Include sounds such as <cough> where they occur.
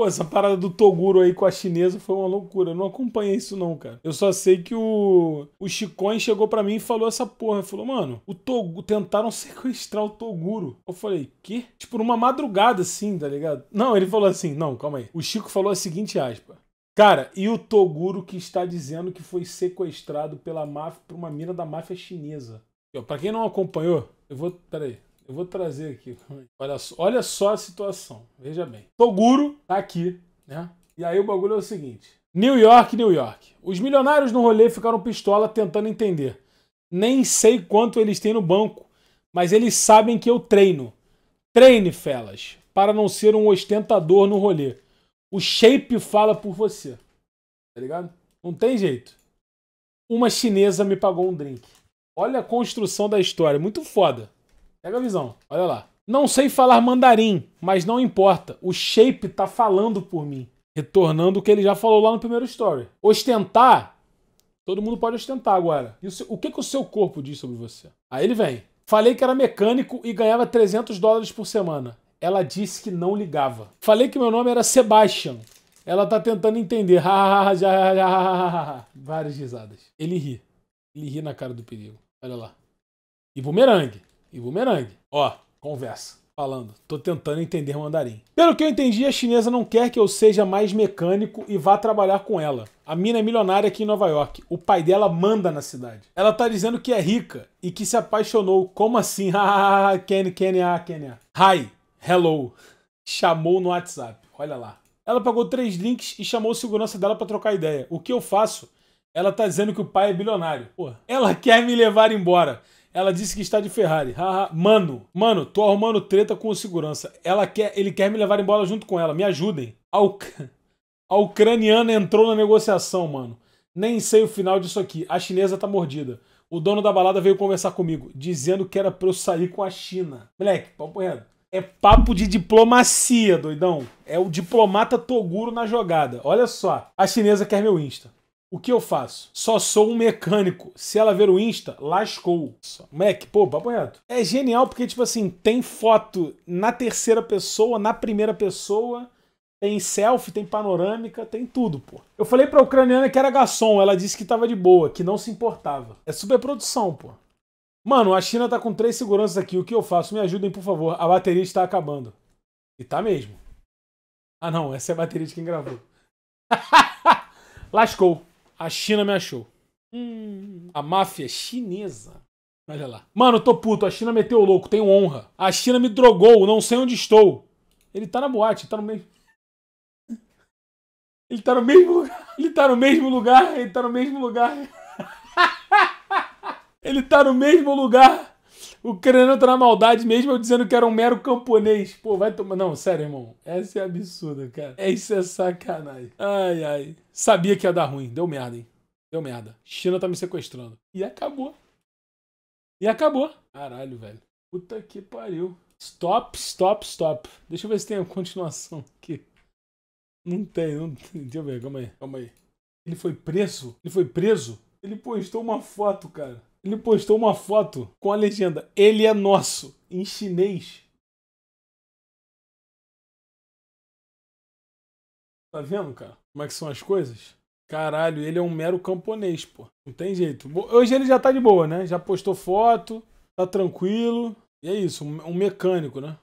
Pô, essa parada do Toguro aí com a chinesa foi uma loucura. Eu não acompanhei isso, não, cara. Eu só sei que o, o Chicoin chegou para mim e falou essa porra. Falou, mano, o Toguro. Tentaram <laughs> sequestrar o Toguro. Eu falei, quê? Tipo, numa madrugada assim, tá ligado? Não, ele falou assim, não, calma aí. O Chico falou a seguinte aspa. Cara, e o Toguro que está dizendo que foi sequestrado pela máfia, por uma mina da máfia chinesa. Para quem não acompanhou, eu vou. aí. Eu vou trazer aqui. Olha só, olha só a situação. Veja bem. Toguro tá aqui, né? E aí o bagulho é o seguinte. New York, New York. Os milionários no rolê ficaram pistola tentando entender. Nem sei quanto eles têm no banco, mas eles sabem que eu treino. Treine, felas, para não ser um ostentador no rolê. O shape fala por você. Tá ligado? Não tem jeito. Uma chinesa me pagou um drink. Olha a construção da história, muito foda. Pega a visão, olha lá. Não sei falar mandarim, mas não importa. O shape tá falando por mim. Retornando o que ele já falou lá no primeiro story. Ostentar, todo mundo pode ostentar agora. O, seu, o, que, que o seu corpo diz sobre você? Aí ele vem. Falei que era mecânico e ganhava 300 dólares por semana. Ela disse que não ligava. Falei que meu nome era Sebastian. Ela tá tentando entender. Várias risadas. Ele ri. Ele ri na cara do perigo. Olha lá. E bumerangue e bumerangue. Ó, conversa. Falando, tô tentando entender mandarim. Pelo que eu entendi, a chinesa não quer que eu seja mais mecânico e vá trabalhar com ela. A mina é milionária aqui em Nova York. O pai dela manda na cidade. Ela tá dizendo que é rica e que se apaixonou. Como assim? <laughs> Ah, Kenny, Kenny, ah, Kenny. Ah. Hi, hello. Chamou no WhatsApp. Olha lá. Ela pagou três links e chamou o segurança dela para trocar ideia. O que eu faço? Ela tá dizendo que o pai é bilionário. Pô, ela <laughs> quer me levar embora. Ela disse que está de Ferrari. mano, mano, tô arrumando treta com o segurança. Ela quer, ele quer me levar embora junto com ela. Me ajudem. A, uc... a ucraniana entrou na negociação, mano. Nem sei o final disso aqui. A chinesa tá mordida. O dono da balada veio conversar comigo, dizendo que era pra eu sair com a China. Moleque, papo reto. É papo de diplomacia, doidão. É o diplomata Toguro na jogada. Olha só. A chinesa quer meu Insta. O que eu faço? Só sou um mecânico. Se ela ver o Insta, lascou. Mac, pô, papo reto. É genial porque, tipo assim, tem foto na terceira pessoa, na primeira pessoa, tem selfie, tem panorâmica, tem tudo, pô. Eu falei pra ucraniana que era garçom, ela disse que tava de boa, que não se importava. É super produção, pô. Mano, a China tá com três seguranças aqui, o que eu faço? Me ajudem, por favor, a bateria está acabando. E tá mesmo. Ah não, essa é a bateria de quem gravou. <laughs> Lascou. A China me achou. Hum. A máfia é chinesa. Olha lá. Mano, tô puto. A China meteu o louco. Tenho honra. A China me drogou. Não sei onde estou. Ele tá na boate. Tá no meio. Ele tá no mesmo lugar. <laughs> Ele tá no mesmo lugar. Ele tá no mesmo lugar. <laughs> Ele tá no mesmo lugar. O crânio tá na maldade mesmo, eu dizendo que era um mero camponês. Pô, vai tomar. Não, sério, irmão. Essa é absurda, cara. Isso é sacanagem. Ai, ai. Sabia que ia dar ruim. Deu merda, hein? Deu merda. China tá me sequestrando. E acabou. E acabou. Caralho, velho. Puta que pariu. Stop, stop, stop. Deixa eu ver se tem a continuação aqui. Não tem, não tem. Deixa eu ver, calma aí, calma aí. Ele foi preso? Ele foi preso? Ele postou uma foto, cara ele postou uma foto com a legenda Ele é nosso, em chinês. Tá vendo, cara? Como é que são as coisas? Caralho, ele é um mero camponês, pô. Não tem jeito. Hoje ele já tá de boa, né? Já postou foto, tá tranquilo. E é isso, um mecânico, né?